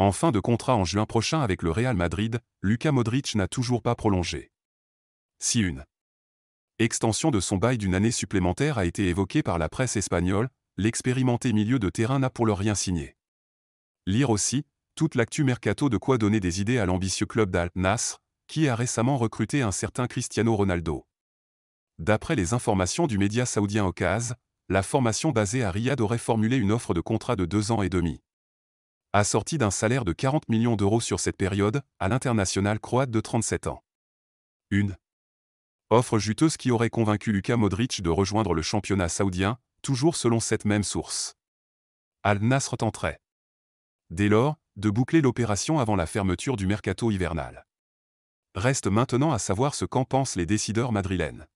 En fin de contrat en juin prochain avec le Real Madrid, Luka Modric n'a toujours pas prolongé. Si une extension de son bail d'une année supplémentaire a été évoquée par la presse espagnole, l'expérimenté milieu de terrain n'a pour le rien signé. Lire aussi, toute l'actu mercato de quoi donner des idées à l'ambitieux club d'Al Nasr, qui a récemment recruté un certain Cristiano Ronaldo. D'après les informations du média saoudien ocase la formation basée à Riyad aurait formulé une offre de contrat de deux ans et demi assorti d'un salaire de 40 millions d'euros sur cette période, à l'international croate de 37 ans. Une offre juteuse qui aurait convaincu Luka Modric de rejoindre le championnat saoudien, toujours selon cette même source. Al-Nasr tenterait. Dès lors, de boucler l'opération avant la fermeture du mercato hivernal. Reste maintenant à savoir ce qu'en pensent les décideurs madrilènes.